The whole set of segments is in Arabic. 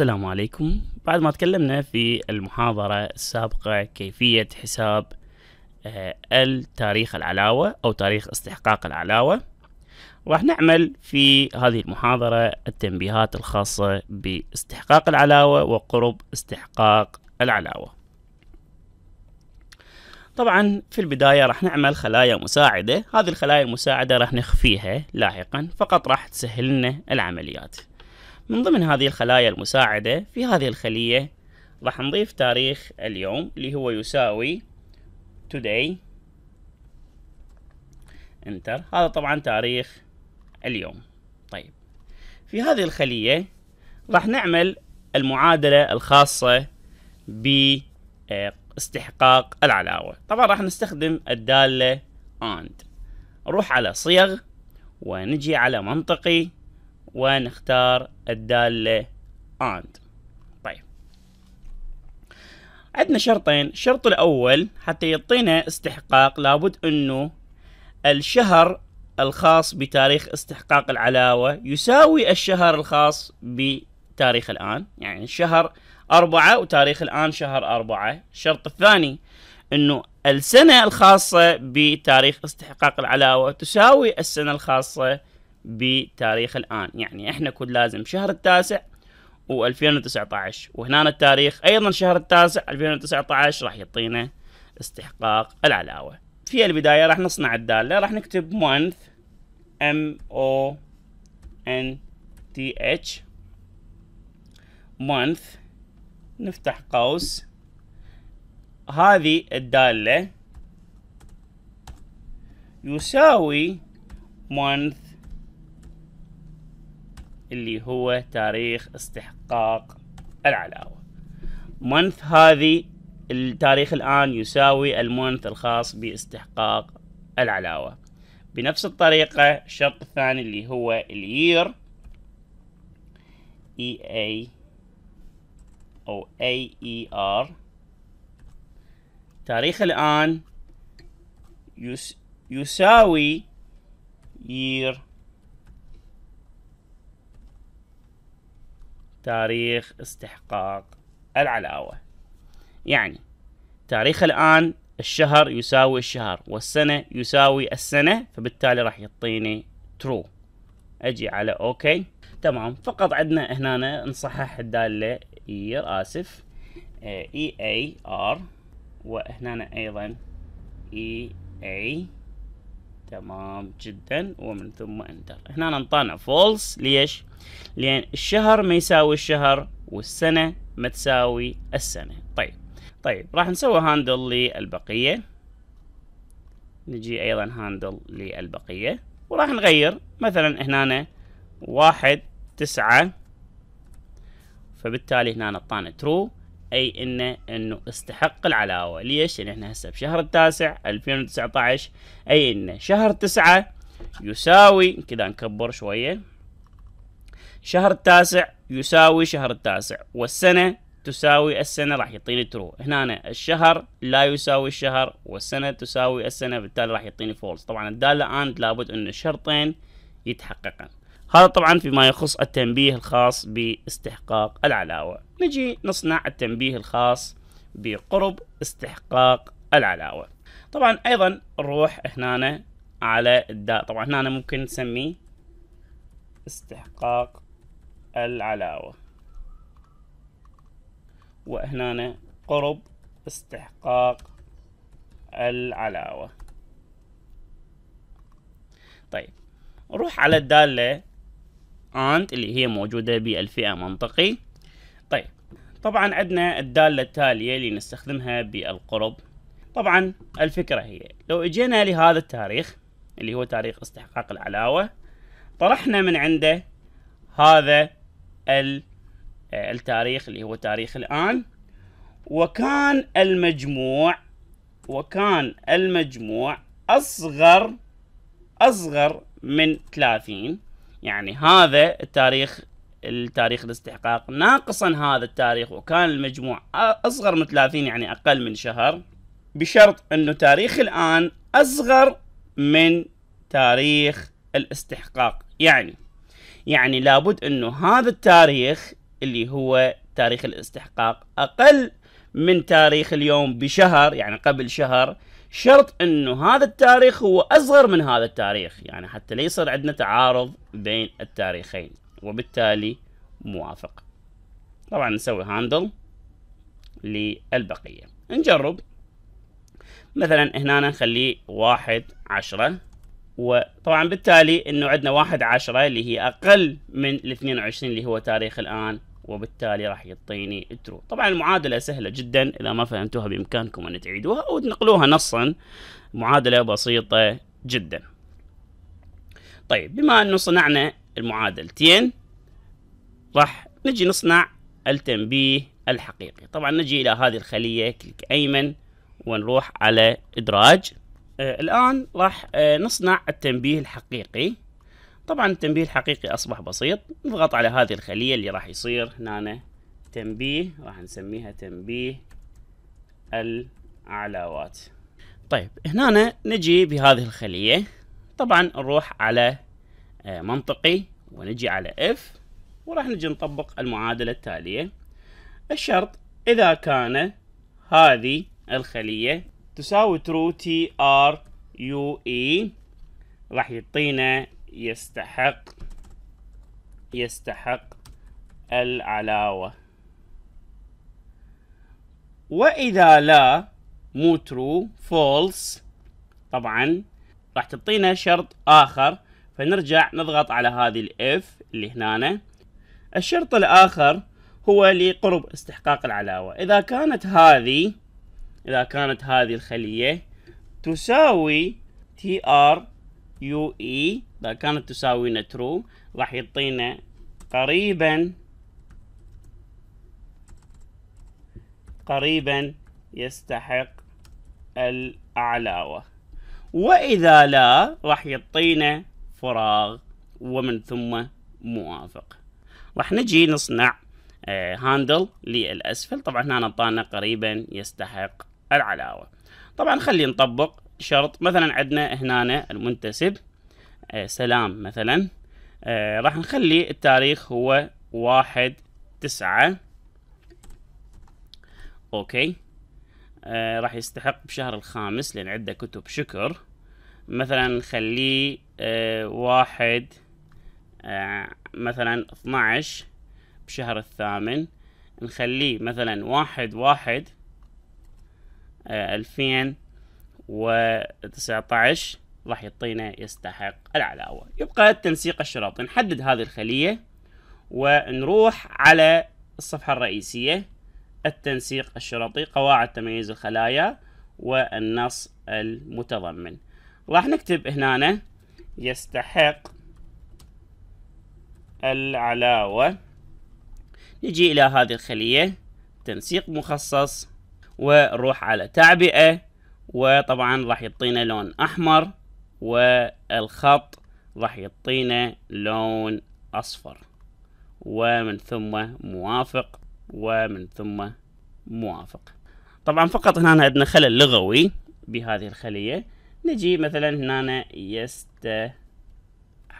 السلام عليكم بعد ما تكلمنا في المحاضرة السابقة كيفية حساب آه، التاريخ العلاوة أو تاريخ استحقاق العلاوة راح نعمل في هذه المحاضرة التنبيهات الخاصة باستحقاق العلاوة وقرب استحقاق العلاوة طبعا في البداية راح نعمل خلايا مساعدة هذه الخلايا المساعدة راح نخفيها لاحقا فقط راح تسهل لنا العمليات من ضمن هذه الخلايا المساعدة في هذه الخلية راح نضيف تاريخ اليوم اللي هو يساوي today انتر هذا طبعا تاريخ اليوم طيب في هذه الخلية راح نعمل المعادلة الخاصة باستحقاق آه، العلاوة طبعا راح نستخدم الدالة and نروح على صيغ ونجي على منطقي ونختار الدالة and طيب عندنا شرطين الشرط الأول حتى يعطينا استحقاق لابد أنه الشهر الخاص بتاريخ استحقاق العلاوة يساوي الشهر الخاص بتاريخ الآن يعني الشهر أربعة وتاريخ الآن شهر أربعة الشرط الثاني أنه السنة الخاصة بتاريخ استحقاق العلاوة تساوي السنة الخاصة بتاريخ الآن يعني إحنا كنا لازم شهر التاسع و2019 وهنا التاريخ أيضا شهر التاسع 2019 راح يعطينا استحقاق العلاوة في البداية راح نصنع الدالة راح نكتب month m o n t h month نفتح قوس هذه الدالة يساوي month اللي هو تاريخ استحقاق العلاوة month هذه التاريخ الآن يساوي المونث الخاص باستحقاق العلاوة بنفس الطريقة الشرط الثاني اللي هو الير اي اي أو اي اي ار تاريخ الآن يس يساوي year تاريخ استحقاق العلاوة يعني تاريخ الآن الشهر يساوي الشهر والسنة يساوي السنة فبالتالي راح يعطيني ترو اجي على اوكي تمام فقط عندنا هنا نصحح الدالة year اسف اي اي ار وهنا ايضا اي اي تمام جدا ومن ثم انتر هنا انطانا فولس ليش لان الشهر ما يساوي الشهر والسنه ما تساوي السنه طيب طيب راح نسوي هاندل للبقيه نجي ايضا هاندل للبقيه وراح نغير مثلا هنا واحد تسعة فبالتالي هنا انطانا ترو اي انه انه استحق العلاوه ليش؟ لان احنا هسه بشهر التاسع 2019 اي انه شهر تسعة يساوي كذا نكبر شويه شهر التاسع يساوي شهر التاسع والسنه تساوي السنه راح يعطيني ترو هنا أنا الشهر لا يساوي الشهر والسنه تساوي السنه بالتالي راح يعطيني فولس طبعا الداله اند لابد ان الشرطين يتحققن هذا طبعا فيما يخص التنبيه الخاص باستحقاق العلاوة نجي نصنع التنبيه الخاص بقرب استحقاق العلاوة طبعا أيضا نروح هنا على الداء طبعا هنا ممكن نسميه استحقاق العلاوة وهنا قرب استحقاق العلاوة طيب نروح على الدالة أنت اللي هي موجودة بالفئة منطقي طيب طبعا عندنا الدالة التالية اللي نستخدمها بالقرب طبعا الفكرة هي لو اجينا لهذا التاريخ اللي هو تاريخ استحقاق العلاوة طرحنا من عنده هذا آه، التاريخ اللي هو تاريخ الآن وكان المجموع وكان المجموع أصغر أصغر من 30 يعني هذا التاريخ التاريخ الاستحقاق ناقصا هذا التاريخ وكان المجموع أصغر من 30 يعني أقل من شهر بشرط أنه تاريخ الآن أصغر من تاريخ الاستحقاق يعني يعني لابد أنه هذا التاريخ اللي هو تاريخ الاستحقاق أقل من تاريخ اليوم بشهر يعني قبل شهر شرط انه هذا التاريخ هو اصغر من هذا التاريخ يعني حتى لا يصير عندنا تعارض بين التاريخين وبالتالي موافق طبعا نسوي هاندل للبقية نجرب مثلا هنا نخليه واحد عشرة وطبعا بالتالي انه عندنا واحد عشرة اللي هي اقل من الاثنين وعشرين اللي هو تاريخ الان وبالتالي راح يعطيني ترو طبعا المعادله سهله جدا اذا ما فهمتوها بامكانكم ان تعيدوها او تنقلوها نصا معادله بسيطه جدا طيب بما انه صنعنا المعادلتين راح نجي نصنع التنبيه الحقيقي طبعا نجي الى هذه الخليه كليك ايمن ونروح على ادراج آه الان راح آه نصنع التنبيه الحقيقي طبعا التنبيه الحقيقي أصبح بسيط نضغط على هذه الخلية اللي راح يصير هنا تنبيه راح نسميها تنبيه العلاوات طيب هنا نجي بهذه الخلية طبعا نروح على آه، منطقي ونجي على اف وراح نجي نطبق المعادلة التالية الشرط إذا كان هذه الخلية تساوي ترو تي ار يو اي راح يعطينا يستحق يستحق العلاوة وإذا لا مو ترو فولس طبعا راح تعطينا شرط آخر فنرجع نضغط على هذه الاف اللي هنا الشرط الآخر هو لقرب استحقاق العلاوة إذا كانت هذه إذا كانت هذه الخلية تساوي تي ار يو اي اذا كانت تساوينا ترو راح يعطينا قريبا قريبا يستحق العلاوة وإذا لا راح يعطينا فراغ ومن ثم موافق راح نجي نصنع هاندل آه، للأسفل طبعا هنا أعطانا قريبا يستحق العلاوة طبعا خلي نطبق شرط مثلا عندنا هنا المنتسب آه، سلام مثلا آه، راح نخلي التاريخ هو واحد تسعة اوكي آه، راح يستحق بشهر الخامس لان عنده كتب شكر مثلا نخليه واحد مثلا عشر بشهر الثامن نخليه مثلا واحد واحد ألفين و19 راح يعطينا يستحق العلاوة يبقى التنسيق الشرطي نحدد هذه الخلية ونروح على الصفحة الرئيسية التنسيق الشرطي قواعد تميز الخلايا والنص المتضمن راح نكتب هنا يستحق العلاوة نجي إلى هذه الخلية تنسيق مخصص ونروح على تعبئة وطبعا راح يعطينا لون احمر والخط راح يعطينا لون اصفر ومن ثم موافق ومن ثم موافق طبعا فقط هنا عندنا خلل لغوي بهذه الخلية نجي مثلا هنا يست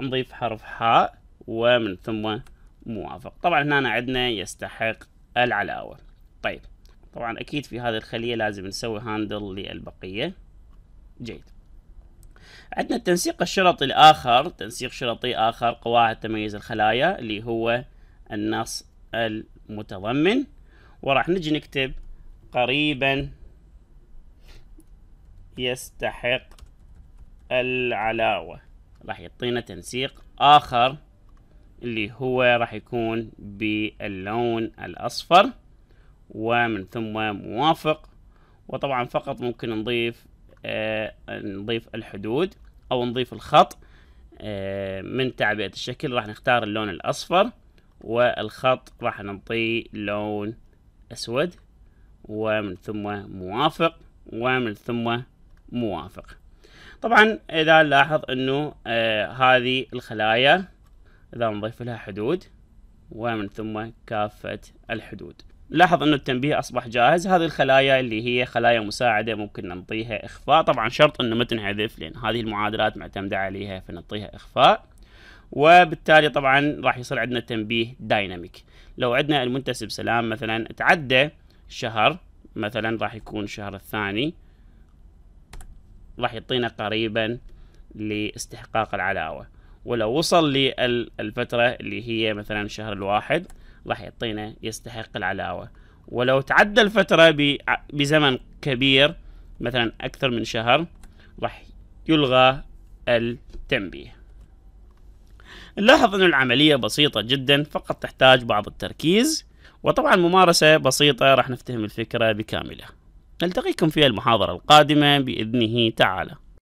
نضيف حرف حاء ومن ثم موافق طبعا هنا عندنا يستحق العلاوة طيب طبعا اكيد في هذه الخلية لازم نسوي هاندل للبقية جيد عندنا التنسيق الشرطي الآخر تنسيق شرطي آخر قواعد تميز الخلايا اللي هو النص المتضمن وراح نجي نكتب قريبا يستحق العلاوة راح يعطينا تنسيق آخر اللي هو راح يكون باللون الأصفر ومن ثم موافق وطبعا فقط ممكن نضيف آه، نضيف الحدود او نضيف الخط آه، من تعبئة الشكل راح نختار اللون الاصفر والخط راح نعطيه لون اسود ومن ثم موافق ومن ثم موافق طبعا اذا نلاحظ انه آه، هذه الخلايا اذا نضيف لها حدود ومن ثم كافة الحدود لاحظ انه التنبيه اصبح جاهز هذه الخلايا اللي هي خلايا مساعده ممكن نعطيها اخفاء طبعا شرط انه ما تنحذف لان هذه المعادلات معتمده عليها فنعطيها اخفاء وبالتالي طبعا راح يصير عندنا تنبيه دايناميك لو عندنا المنتسب سلام مثلا تعدى شهر مثلا راح يكون الشهر الثاني راح يعطينا قريبا لاستحقاق العلاوه ولو وصل للفتره اللي هي مثلا الشهر الواحد راح يعطينا يستحق العلاوة ولو تعدى الفترة بزمن كبير مثلا أكثر من شهر راح يلغى التنبيه نلاحظ أن العملية بسيطة جدا فقط تحتاج بعض التركيز وطبعا ممارسة بسيطة راح نفتهم الفكرة بكاملة نلتقيكم في المحاضرة القادمة بإذنه تعالى